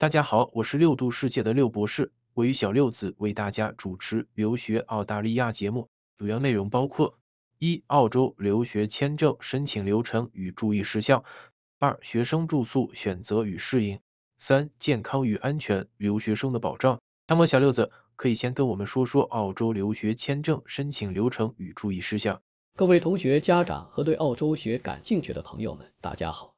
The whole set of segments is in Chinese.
大家好，我是六度世界的六博士，我与小六子为大家主持留学澳大利亚节目。主要内容包括：一、澳洲留学签证申请流程与注意事项；二、学生住宿选择与适应；三、健康与安全留学生的保障。那么，小六子可以先跟我们说说澳洲留学签证申请流程与注意事项。各位同学、家长和对澳洲学感兴趣的朋友们，大家好。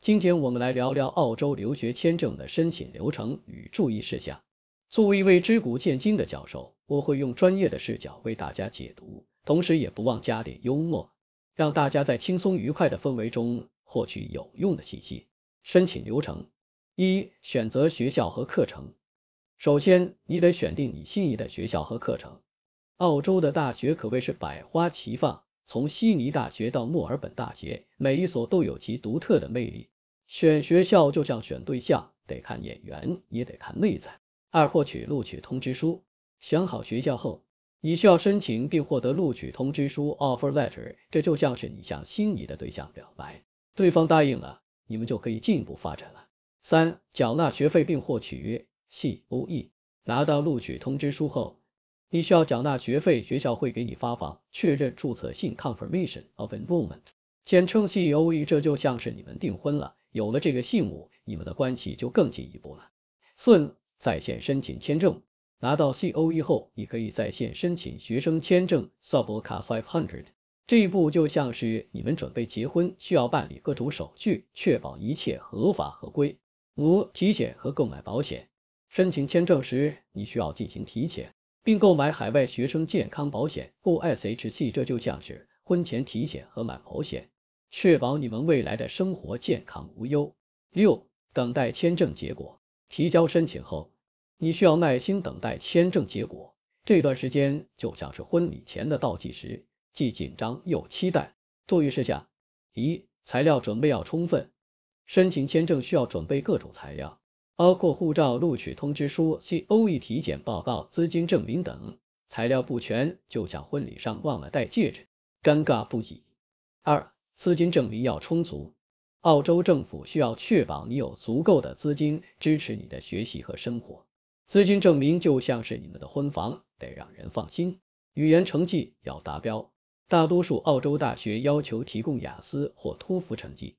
今天我们来聊聊澳洲留学签证的申请流程与注意事项。作为一位知古见今的教授，我会用专业的视角为大家解读，同时也不忘加点幽默，让大家在轻松愉快的氛围中获取有用的信息。申请流程：一、选择学校和课程。首先，你得选定你心仪的学校和课程。澳洲的大学可谓是百花齐放，从悉尼大学到墨尔本大学，每一所都有其独特的魅力。选学校就像选对象，得看眼缘，也得看内在。二、获取录取通知书。选好学校后，你需要申请并获得录取通知书 （offer letter），这就像是你向心仪的对象表白，对方答应了，你们就可以进一步发展了。三、缴纳学费并获取 COE。拿到录取通知书后，你需要缴纳学费，学校会给你发放确认注册信 （confirmation of enrollment），简称 COE，这就像是你们订婚了。有了这个信物，你们的关系就更进一步了。四、在线申请签证，拿到 COE 后，你可以在线申请学生签证。Sub c a 500，这一步就像是你们准备结婚需要办理各种手续，确保一切合法合规。五、体检和购买保险，申请签证时，你需要进行体检，并购买海外学生健康保险 （OSHC），这就像是婚前体检和买保险。确保你们未来的生活健康无忧。六，等待签证结果。提交申请后，你需要耐心等待签证结果。这段时间就像是婚礼前的倒计时，既紧张又期待。注意事项：一、材料准备要充分。申请签证需要准备各种材料，包括护照、录取通知书、COE 体检报告、资金证明等。材料不全，就像婚礼上忘了戴戒指，尴尬不已。二。资金证明要充足，澳洲政府需要确保你有足够的资金支持你的学习和生活。资金证明就像是你们的婚房，得让人放心。语言成绩要达标，大多数澳洲大学要求提供雅思或托福成绩。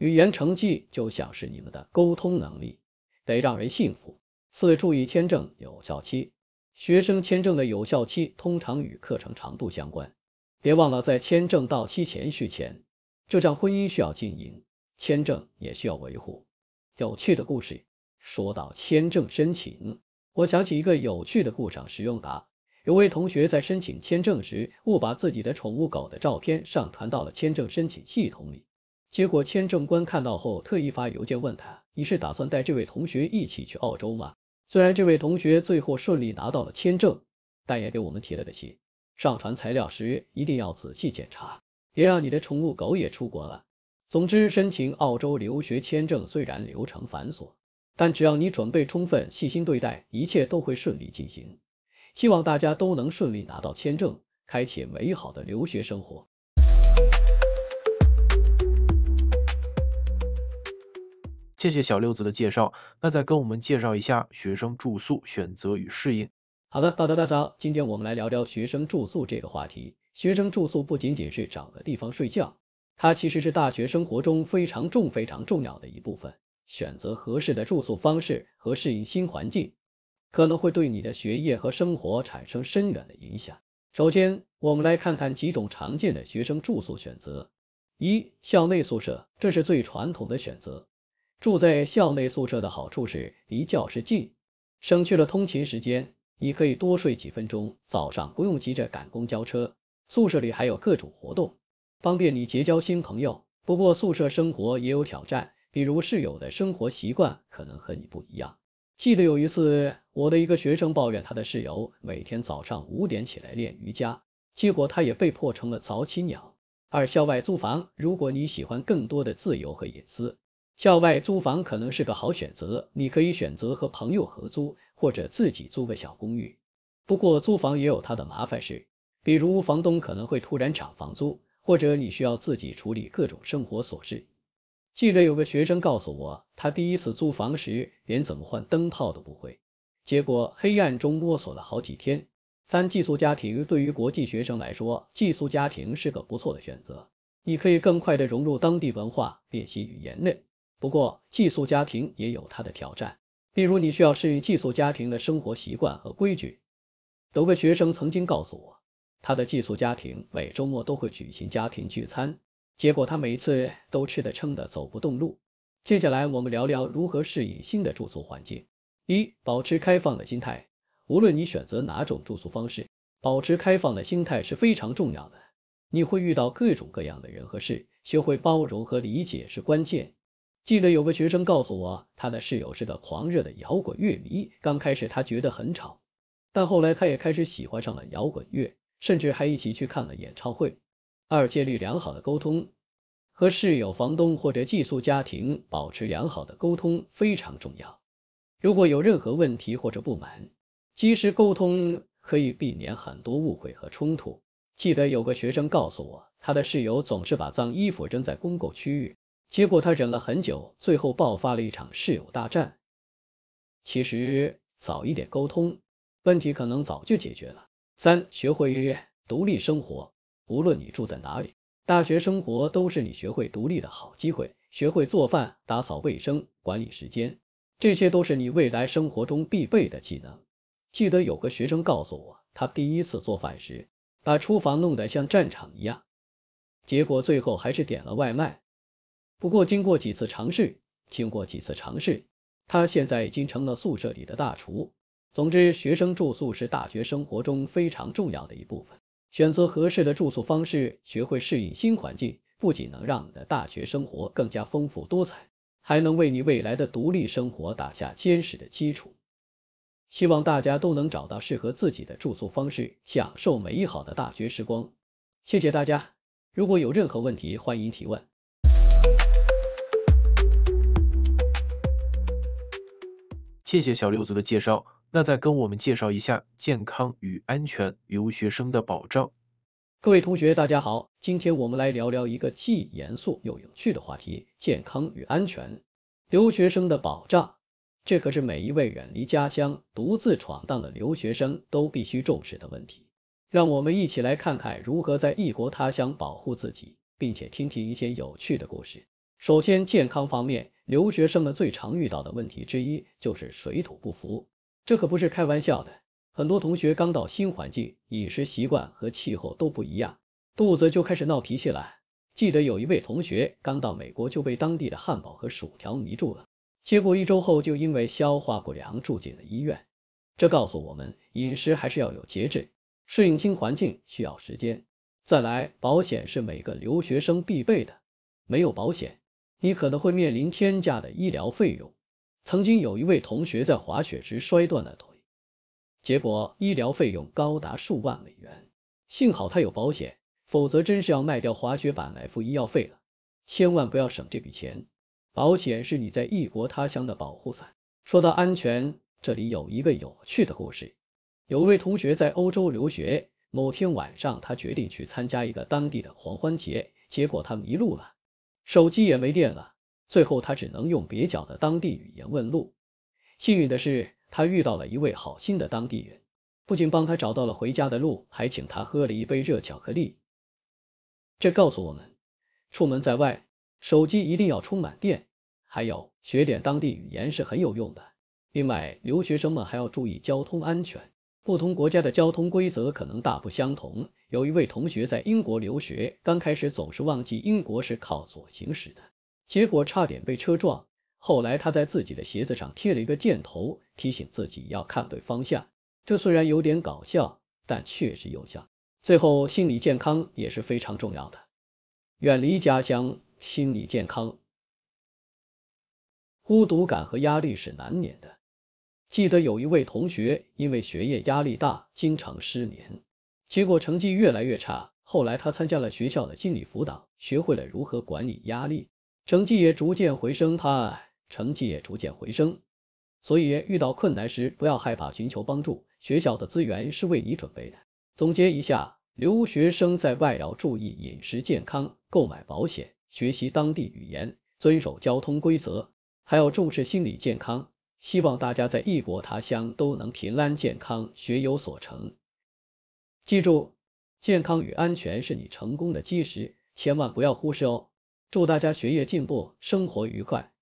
语言成绩就像是你们的沟通能力，得让人信服。四、注意签证有效期，学生签证的有效期通常与课程长度相关，别忘了在签证到期前续签。这场婚姻需要经营，签证也需要维护。有趣的故事，说到签证申请，我想起一个有趣的故事。使用答：有位同学在申请签证时，误把自己的宠物狗的照片上传到了签证申请系统里。结果签证官看到后，特意发邮件问他：“你是打算带这位同学一起去澳洲吗？”虽然这位同学最后顺利拿到了签证，但也给我们提了个醒：上传材料时一定要仔细检查。别让你的宠物狗也出国了。总之，申请澳洲留学签证虽然流程繁琐，但只要你准备充分、细心对待，一切都会顺利进行。希望大家都能顺利拿到签证，开启美好的留学生活。谢谢小六子的介绍，那再跟我们介绍一下学生住宿选择与适应。好的，大的，大嫂，今天我们来聊聊学生住宿这个话题。学生住宿不仅仅是找个地方睡觉，它其实是大学生活中非常重非常重要的一部分。选择合适的住宿方式和适应新环境，可能会对你的学业和生活产生深远的影响。首先，我们来看看几种常见的学生住宿选择：一、校内宿舍，这是最传统的选择。住在校内宿舍的好处是离教室近，省去了通勤时间，你可以多睡几分钟，早上不用急着赶公交车。宿舍里还有各种活动，方便你结交新朋友。不过宿舍生活也有挑战，比如室友的生活习惯可能和你不一样。记得有一次，我的一个学生抱怨他的室友每天早上五点起来练瑜伽，结果他也被迫成了早起鸟。二、校外租房，如果你喜欢更多的自由和隐私，校外租房可能是个好选择。你可以选择和朋友合租，或者自己租个小公寓。不过租房也有它的麻烦事。比如房东可能会突然涨房租，或者你需要自己处理各种生活琐事。记得有个学生告诉我，他第一次租房时连怎么换灯泡都不会，结果黑暗中摸索了好几天。三寄宿家庭对于国际学生来说，寄宿家庭是个不错的选择，你可以更快的融入当地文化，练习语言。类。不过，寄宿家庭也有它的挑战，比如你需要适应寄宿家庭的生活习惯和规矩。有个学生曾经告诉我。他的寄宿家庭每周末都会举行家庭聚餐，结果他每次都吃得撑得走不动路。接下来我们聊聊如何适应新的住宿环境。一、保持开放的心态。无论你选择哪种住宿方式，保持开放的心态是非常重要的。你会遇到各种各样的人和事，学会包容和理解是关键。记得有个学生告诉我，他的室友是个狂热的摇滚乐迷。刚开始他觉得很吵，但后来他也开始喜欢上了摇滚乐。甚至还一起去看了演唱会。二、戒律良好的沟通，和室友、房东或者寄宿家庭保持良好的沟通非常重要。如果有任何问题或者不满，及时沟通可以避免很多误会和冲突。记得有个学生告诉我，他的室友总是把脏衣服扔在公共区域，结果他忍了很久，最后爆发了一场室友大战。其实早一点沟通，问题可能早就解决了。三学会约独立生活。无论你住在哪里，大学生活都是你学会独立的好机会。学会做饭、打扫卫生、管理时间，这些都是你未来生活中必备的技能。记得有个学生告诉我，他第一次做饭时，把厨房弄得像战场一样，结果最后还是点了外卖。不过经过几次尝试，经过几次尝试，他现在已经成了宿舍里的大厨。总之，学生住宿是大学生活中非常重要的一部分。选择合适的住宿方式，学会适应新环境，不仅能让你的大学生活更加丰富多彩，还能为你未来的独立生活打下坚实的基础。希望大家都能找到适合自己的住宿方式，享受美好的大学时光。谢谢大家！如果有任何问题，欢迎提问。谢谢小六子的介绍。那再跟我们介绍一下健康与安全留学生的保障。各位同学，大家好，今天我们来聊聊一个既严肃又有趣的话题——健康与安全留学生的保障。这可是每一位远离家乡、独自闯荡的留学生都必须重视的问题。让我们一起来看看如何在异国他乡保护自己，并且听听一些有趣的故事。首先，健康方面，留学生们最常遇到的问题之一就是水土不服。这可不是开玩笑的。很多同学刚到新环境，饮食习惯和气候都不一样，肚子就开始闹脾气了。记得有一位同学刚到美国就被当地的汉堡和薯条迷住了，结果一周后就因为消化不良住进了医院。这告诉我们，饮食还是要有节制，适应新环境需要时间。再来，保险是每个留学生必备的，没有保险，你可能会面临天价的医疗费用。曾经有一位同学在滑雪时摔断了腿，结果医疗费用高达数万美元。幸好他有保险，否则真是要卖掉滑雪板来付医药费了。千万不要省这笔钱，保险是你在异国他乡的保护伞。说到安全，这里有一个有趣的故事：有位同学在欧洲留学，某天晚上他决定去参加一个当地的狂欢节，结果他迷路了，手机也没电了。最后，他只能用蹩脚的当地语言问路。幸运的是，他遇到了一位好心的当地人，不仅帮他找到了回家的路，还请他喝了一杯热巧克力。这告诉我们，出门在外，手机一定要充满电，还有学点当地语言是很有用的。另外，留学生们还要注意交通安全，不同国家的交通规则可能大不相同。有一位同学在英国留学，刚开始总是忘记英国是靠左行驶的。结果差点被车撞。后来他在自己的鞋子上贴了一个箭头，提醒自己要看对方向。这虽然有点搞笑，但确实有效。最后，心理健康也是非常重要的。远离家乡，心理健康，孤独感和压力是难免的。记得有一位同学因为学业压力大，经常失眠，结果成绩越来越差。后来他参加了学校的心理辅导，学会了如何管理压力。成绩也逐渐回升，他成绩也逐渐回升，所以遇到困难时不要害怕寻求帮助，学校的资源是为你准备的。总结一下，留学生在外要注意饮食健康，购买保险，学习当地语言，遵守交通规则，还要重视心理健康。希望大家在异国他乡都能平安健康，学有所成。记住，健康与安全是你成功的基石，千万不要忽视哦。祝大家学业进步，生活愉快！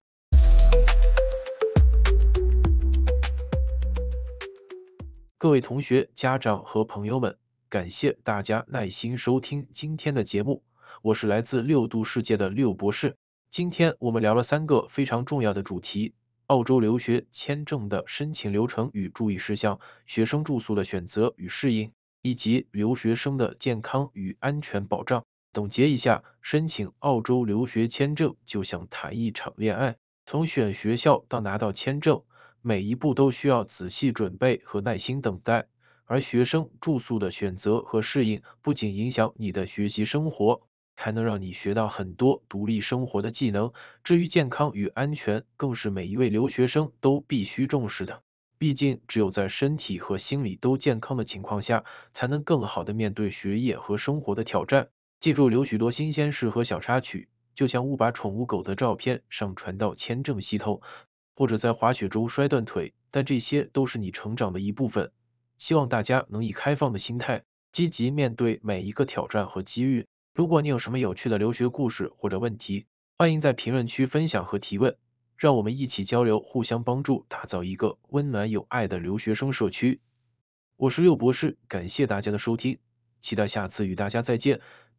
各位同学、家长和朋友们，感谢大家耐心收听今天的节目。我是来自六度世界的六博士。今天我们聊了三个非常重要的主题：澳洲留学签证的申请流程与注意事项、学生住宿的选择与适应，以及留学生的健康与安全保障。总结一下，申请澳洲留学签证就像谈一场恋爱，从选学校到拿到签证，每一步都需要仔细准备和耐心等待。而学生住宿的选择和适应，不仅影响你的学习生活，还能让你学到很多独立生活的技能。至于健康与安全，更是每一位留学生都必须重视的。毕竟，只有在身体和心理都健康的情况下，才能更好的面对学业和生活的挑战。记住留许多新鲜事和小插曲，就像误把宠物狗的照片上传到签证系统，或者在滑雪中摔断腿，但这些都是你成长的一部分。希望大家能以开放的心态，积极面对每一个挑战和机遇。如果你有什么有趣的留学故事或者问题，欢迎在评论区分享和提问，让我们一起交流，互相帮助，打造一个温暖有爱的留学生社区。我是六博士，感谢大家的收听，期待下次与大家再见。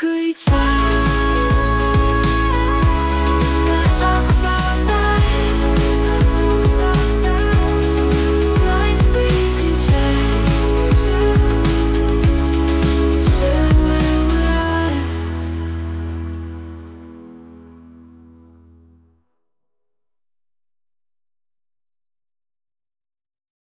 cưới sao